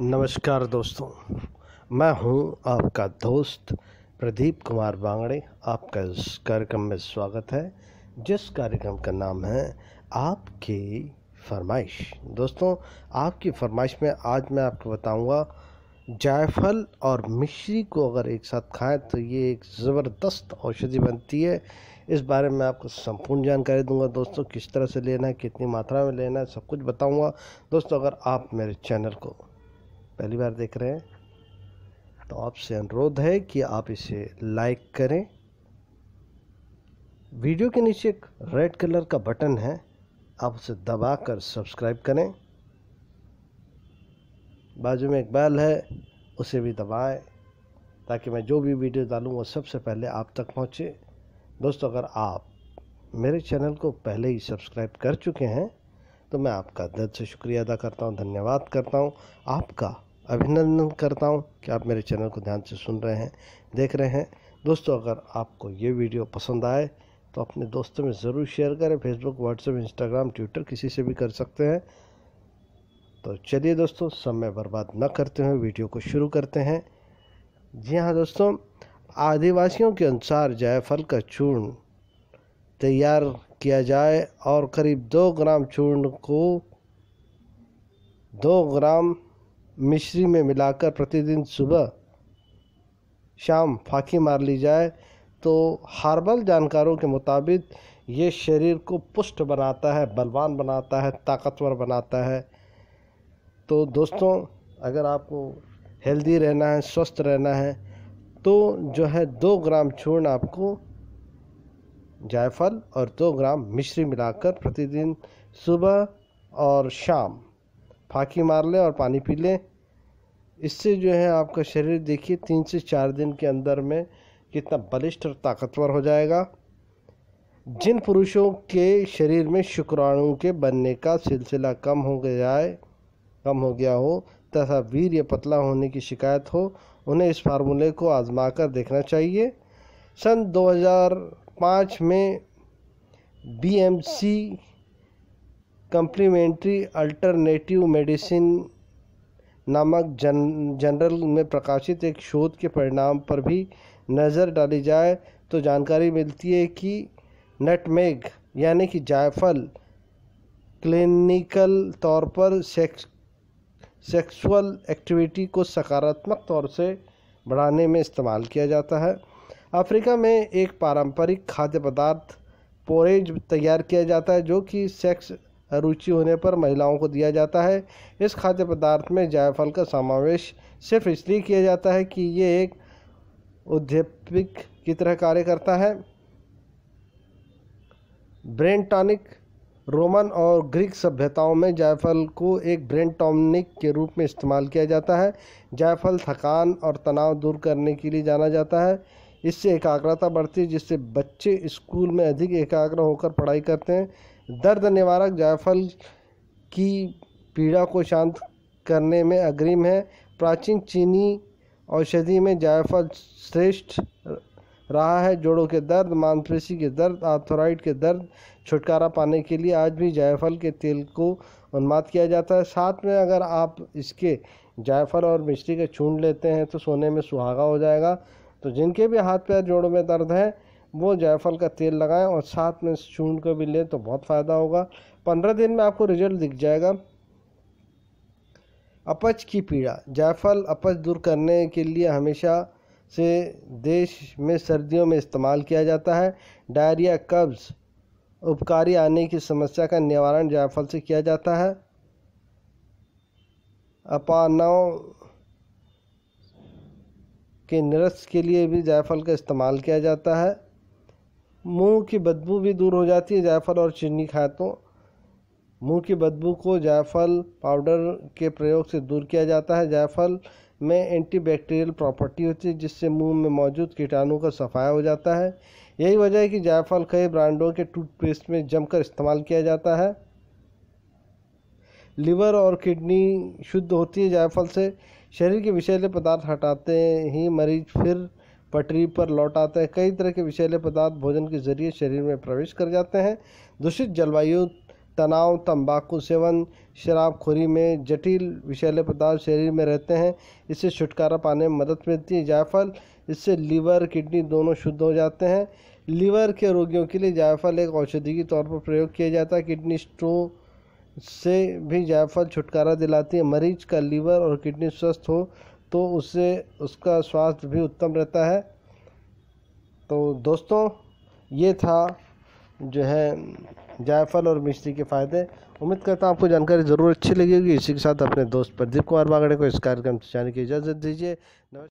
नमस्कार दोस्तों मैं हूं आपका दोस्त प्रदीप कुमार बांगड़े आपका इस कार्यक्रम में स्वागत है जिस कार्यक्रम का नाम है आपकी फरमाइश दोस्तों आपकी फरमाइश में आज मैं आपको बताऊंगा जायफल और मिश्री को अगर एक साथ खाएं तो ये एक ज़बरदस्त औषधि बनती है इस बारे में आपको संपूर्ण जानकारी दूंगा दोस्तों किस तरह से लेना है कितनी मात्रा में लेना है सब कुछ बताऊंगा दोस्तों अगर आप मेरे चैनल को पहली बार देख रहे हैं तो आपसे अनुरोध है कि आप इसे लाइक करें वीडियो के नीचे एक रेड कलर का बटन है आप उसे कर सब्सक्राइब करें बाजू में एक बैल है उसे भी दबाएं ताकि मैं जो भी वीडियो डालूँ वो सबसे पहले आप तक पहुँचे दोस्तों अगर आप मेरे चैनल को पहले ही सब्सक्राइब कर चुके हैं तो मैं आपका दर्द से शुक्रिया अदा करता हूँ धन्यवाद करता हूँ आपका अभिनंदन करता हूँ कि आप मेरे चैनल को ध्यान से सुन रहे हैं देख रहे हैं दोस्तों अगर आपको ये वीडियो पसंद आए तो अपने दोस्तों में ज़रूर शेयर करें फेसबुक व्हाट्सएप इंस्टाग्राम ट्विटर किसी से भी कर सकते हैं तो चलिए दोस्तों समय बर्बाद न करते हुए वीडियो को शुरू करते हैं जी हाँ दोस्तों आदिवासियों के अनुसार जायफल का चूर्ण तैयार किया जाए और करीब दो ग्राम चूर्ण को दो ग्राम मिश्री में मिलाकर प्रतिदिन सुबह शाम फाकी मार ली जाए तो हार्बल जानकारों के मुताबिक ये शरीर को पुष्ट बनाता है बलवान बनाता है ताकतवर बनाता है तो दोस्तों अगर आपको हेल्दी रहना है स्वस्थ रहना है तो जो है दो ग्राम चूर्ण आपको जायफल और दो ग्राम मिश्री मिलाकर प्रतिदिन सुबह और शाम फाकी मार लें और पानी पी लें इससे जो है आपका शरीर देखिए तीन से चार दिन के अंदर में कितना बलिष्ठ और ताकतवर हो जाएगा जिन पुरुषों के शरीर में शुक्राणु के बनने का सिलसिला कम हो गया है कम हो गया हो तथा वीर या पतला होने की शिकायत हो उन्हें इस फार्मूले को आजमा कर देखना चाहिए सन 2005 में बीएमसी कम्प्लीमेंट्री अल्टरनेटिव मेडिसिन नामक जन जनरल में प्रकाशित एक शोध के परिणाम पर भी नज़र डाली जाए तो जानकारी मिलती है कि नटमेग यानी कि जायफल क्लिनिकल तौर पर सेक्स सेक्सुअल एक्टिविटी को सकारात्मक तौर से बढ़ाने में इस्तेमाल किया जाता है अफ्रीका में एक पारंपरिक खाद्य पदार्थ पोरेज तैयार किया जाता है जो कि सेक्स रुचि होने पर महिलाओं को दिया जाता है इस खाद्य पदार्थ में जायफल का समावेश सिर्फ इसलिए किया जाता है कि ये एक उद्यपिक की तरह कार्य करता है ब्रेन टॉनिक रोमन और ग्रीक सभ्यताओं में जायफल को एक ब्रेन टॉनिक के रूप में इस्तेमाल किया जाता है जायफल थकान और तनाव दूर करने के लिए जाना जाता है इससे एकाग्रता बढ़ती है जिससे बच्चे स्कूल में अधिक एकाग्र होकर पढ़ाई करते हैं दर्द निवारक जायफल की पीड़ा को शांत करने में अग्रिम है प्राचीन चीनी औषधि में जायफल श्रेष्ठ रहा है जोड़ों के दर्द मांसपेशी के दर्द आर्थोराइड के दर्द छुटकारा पाने के लिए आज भी जायफल के तेल को उन्माद किया जाता है साथ में अगर आप इसके जायफल और मिश्री के चूंड लेते हैं तो सोने में सुहागा हो जाएगा तो जिनके भी हाथ पैर जोड़ों में दर्द है वो जायफल का तेल लगाएं और साथ में चूंड को भी लें तो बहुत फ़ायदा होगा पंद्रह दिन में आपको रिजल्ट दिख जाएगा अपच की पीड़ा जायफल अपच दूर करने के लिए हमेशा से देश में सर्दियों में इस्तेमाल किया जाता है डायरिया कब्ज़ उपकारी आने की समस्या का निवारण जायफल से किया जाता है अपानव के निरस के लिए भी जायफल का इस्तेमाल किया जाता है मुंह की बदबू भी दूर हो जाती है जायफल और चीनी खाए तो मुँह की बदबू को जायफल पाउडर के प्रयोग से दूर किया जाता है जायफल में एंटीबैक्टीरियल प्रॉपर्टी होती है जिससे मुंह में मौजूद कीटाणु का सफाया हो जाता है यही वजह है कि जायफल कई ब्रांडों के टूथपेस्ट में जमकर इस्तेमाल किया जाता है लिवर और किडनी शुद्ध होती है जायफल से शरीर के विषैले पदार्थ हटाते ही मरीज फिर पटरी पर लौट आते हैं कई तरह के विषैले पदार्थ भोजन के जरिए शरीर में प्रवेश कर जाते हैं दूषित जलवायु तनाव तंबाकू सेवन शराबखोरी में जटिल विषैले पदार्थ शरीर में रहते हैं इससे छुटकारा पाने में मदद मिलती है जायफल इससे लीवर किडनी दोनों शुद्ध हो जाते हैं लीवर के रोगियों के लिए जायफल एक औषधि के तौर पर प्रयोग किया जाता है किडनी स्टोन से भी जायफल छुटकारा दिलाती है मरीज का लीवर और किडनी स्वस्थ हो तो उससे उसका स्वास्थ्य भी उत्तम रहता है तो दोस्तों ये था जो है जायफल और मिश्री के फ़ायदे उम्मीद करता हूँ आपको जानकारी ज़रूर अच्छी लगी होगी इसी के साथ अपने दोस्त प्रदीप कुमार बागड़े को इस कार्यक्रम से जाने की इजाज़त दीजिए नमस्कार